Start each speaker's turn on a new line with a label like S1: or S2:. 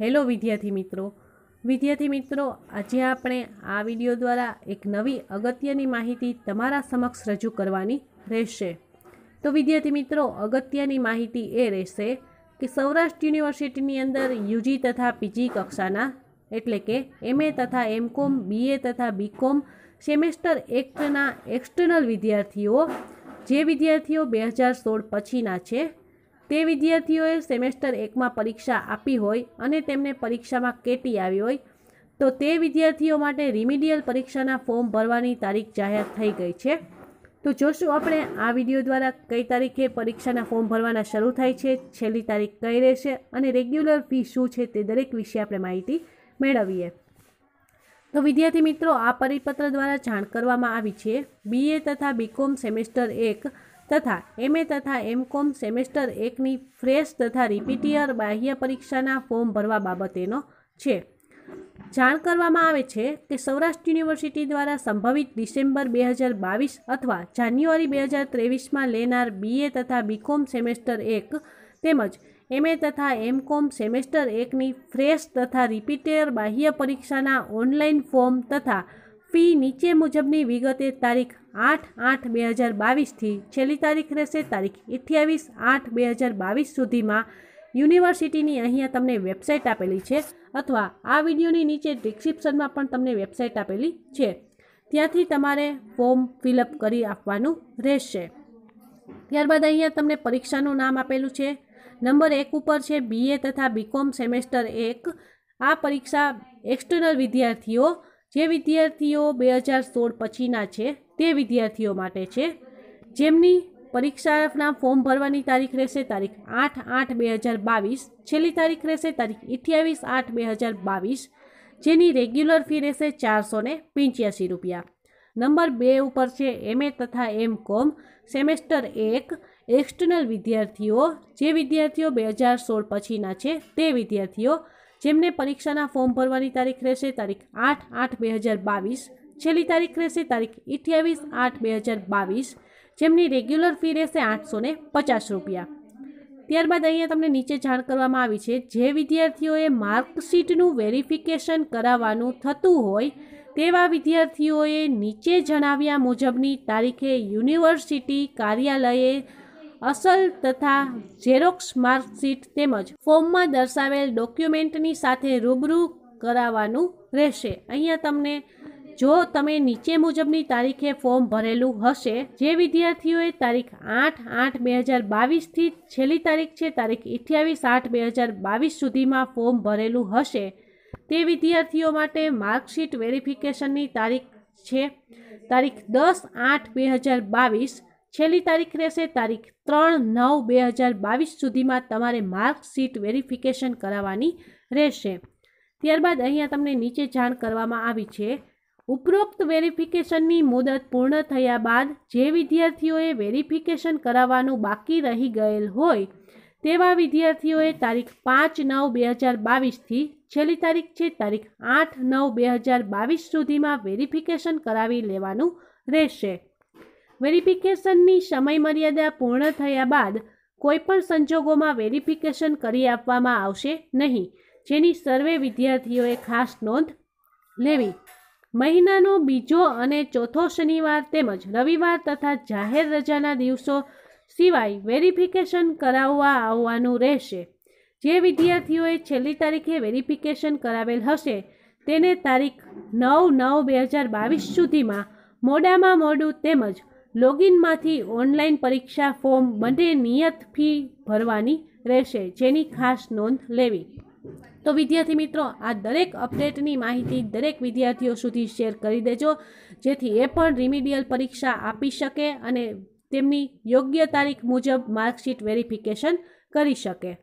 S1: hello વિદ્યાર્થી મિત્રો વિદ્યાર્થી મિત્રો આજે આપણે આ વિડીયો દ્વારા એક નવી અગત્યની માહિતી તમારા સમક્ષ રજૂ કરવાની રહેશે તો વિદ્યાર્થી મિત્રો અગત્યની માહિતી એ રહેશે કે સૌરાષ્ટ્ર યુનિવર્સિટીની અંદર યુજી તથા પીજી કક્ષાના એટલે કે એમએ તથા એમકોમ બીએ તથા બીકોમ સેમેસ્ટર એક્ટના એક્સટર્નલ વિદ્યાર્થીઓ જે વિદ્યાર્થીઓ બે હજાર સોળ પછીના છે તે વિદ્યાર્થીઓએ સેમેસ્ટર એકમાં પરીક્ષા આપી હોય અને તેમને પરીક્ષામાં કેટી આવી હોય તો તે વિદ્યાર્થીઓ માટે રિમિડિયલ પરીક્ષાના ફોર્મ ભરવાની તારીખ જાહેર થઈ ગઈ છે તો જોશું આપણે આ વિડીયો દ્વારા કઈ તારીખે પરીક્ષાના ફોર્મ ભરવાના શરૂ થાય છે છેલ્લી તારીખ કઈ રહેશે અને રેગ્યુલર ફી શું છે તે દરેક વિશે આપણે માહિતી મેળવીએ તો વિદ્યાર્થી મિત્રો આ પરિપત્ર દ્વારા જાણ કરવામાં આવી છે બીએ તથા બીકોમ સેમેસ્ટર એક તથા એમએ તથા એમ કોમ સેમેસ્ટર એકની ફ્રેશ તથા રિપીટીયર બાહ્ય પરીક્ષાના ફોર્મ ભરવા બાબતેનો છે જાણ કરવામાં આવે છે કે સૌરાષ્ટ્ર યુનિવર્સિટી દ્વારા સંભવિત ડિસેમ્બર બે હજાર બાવીસ અથવા જાન્યુઆરી બે હજાર ત્રેવીસમાં લેનાર બીએ તથા બીકોમ સેમેસ્ટર એક તેમજ એમએ તથા એમ કોમ સેમેસ્ટર એકની ફ્રેશ તથા રિપીટેર બાહ્ય પરીક્ષાના ઓનલાઈન ફોર્મ તથા ફી નીચે મુજબની વિગતે તારીખ આઠ આઠ બે હજાર બાવીસથી છેલ્લી તારીખ રહેશે તારીખ અઠ્યાવીસ આઠ બે હજાર બાવીસ સુધીમાં યુનિવર્સિટીની અહીંયા તમને વેબસાઇટ આપેલી છે અથવા આ વિડીયોની નીચે ડિસ્ક્રિપ્શનમાં પણ તમને વેબસાઇટ આપેલી છે ત્યાંથી તમારે ફોર્મ ફિલઅપ કરી આપવાનું રહેશે ત્યારબાદ અહીંયા તમને પરીક્ષાનું નામ આપેલું છે નંબર એક ઉપર છે બીએ તથા બીકોમ સેમેસ્ટર એક આ પરીક્ષા એક્સટર્નલ વિદ્યાર્થીઓ જે વિદ્યાર્થીઓ બે હજાર સોળ પછીના છે તે વિદ્યાર્થીઓ માટે છે જેમની પરીક્ષાના ફોર્મ ભરવાની તારીખ રહેશે તારીખ આઠ આઠ બે હજાર બાવીસ છેલ્લી તારીખ રહેશે તારીખ અઠ્યાવીસ આઠ બે હજાર બાવીસ જેની રેગ્યુલર ફી રહેશે ચારસો ને પંચ્યાસી રૂપિયા નંબર બે ઉપર છે એમએ તથા એમ કોમ સેમેસ્ટર એક એક્સટર્નલ વિદ્યાર્થીઓ જે વિદ્યાર્થીઓ બે હજાર સોળ પછીના છે તે વિદ્યાર્થીઓ જેમને પરીક્ષાના ફોર્મ ભરવાની તારીખ રહેશે તારીખ આઠ આઠ બે હજાર બાવીસ છેલ્લી તારીખ રહેશે તારીખ અઠ્યાવીસ આઠ બે હજાર બાવીસ જેમની રેગ્યુલર ફી રહેશે આઠસો ને પચાસ રૂપિયા ત્યારબાદ અહીંયા તમને નીચે જાણ કરવામાં આવી છે જે વિદ્યાર્થીઓએ માર્કશીટનું વેરિફિકેશન કરાવવાનું થતું હોય તેવા વિદ્યાર્થીઓએ નીચે જણાવ્યા મુજબની તારીખે યુનિવર્સિટી કાર્યાલયે અસલ તથા ઝેરોક્સ માર્કશીટ તેમજ ફોર્મમાં દર્શાવેલ ડોક્યુમેન્ટની સાથે રૂબરૂ કરાવવાનું રહેશે અહીંયા તમને જો તમે નીચે મુજબની તારીખે ફોર્મ ભરેલું હશે જે વિદ્યાર્થીઓએ તારીખ આઠ આઠ બે હજાર બાવીસથી છેલ્લી તારીખ છે તારીખ અઠ્યાવીસ આઠ બે હજાર બાવીસ સુધીમાં ફોર્મ ભરેલું હશે તે વિદ્યાર્થીઓ માટે માર્કશીટ વેરિફિકેશનની તારીખ છે તારીખ દસ આઠ બે હજાર બાવીસ છેલ્લી તારીખ રહેશે તારીખ ત્રણ નવ બે હજાર બાવીસ સુધીમાં તમારે માર્કશીટ વેરિફિકેશન કરાવવાની રહેશે ત્યારબાદ અહીંયા તમને નીચે જાણ કરવામાં આવી છે ઉપરોક્ત વેરિફિકેશનની મુદત પૂર્ણ થયા બાદ જે વિદ્યાર્થીઓએ વેરિફિકેશન કરાવવાનું બાકી રહી ગયેલ હોય તેવા વિદ્યાર્થીઓએ તારીખ પાંચ નવ બે હજાર બાવીસથી છેલ્લી તારીખ છે તારીખ આઠ નવ બે હજાર બાવીસ સુધીમાં વેરિફિકેશન કરાવી લેવાનું રહેશે વેરિફિકેશનની સમયમર્યાદા પૂર્ણ થયા બાદ કોઈપણ સંજોગોમાં વેરિફિકેશન કરી આપવામાં આવશે નહીં જેની સર્વે વિદ્યાર્થીઓએ ખાસ નોંધ લેવી મહિનાનો બીજો અને ચોથો શનિવાર તેમજ રવિવાર તથા જાહેર રજાના દિવસો સિવાય વેરિફિકેશન કરાવવા આવવાનું રહેશે જે વિદ્યાર્થીઓએ છેલ્લી તારીખે વેરિફિકેશન કરાવેલ હશે તેને તારીખ નવ નવ બે હજાર બાવીસ સુધીમાં મોડામાં મોડું તેમજ લોગિનમાંથી ઓનલાઈન પરીક્ષા ફોર્મ બંને નિયત ફી ભરવાની રહેશે જેની ખાસ નોંધ લેવી તો વિદ્યાર્થી મિત્રો આ દરેક અપડેટની માહિતી દરેક વિદ્યાર્થીઓ સુધી શેર કરી દેજો જેથી એ પણ રિમિડિયલ પરીક્ષા આપી શકે અને તેમની યોગ્ય તારીખ મુજબ માર્કશીટ વેરિફિકેશન કરી શકે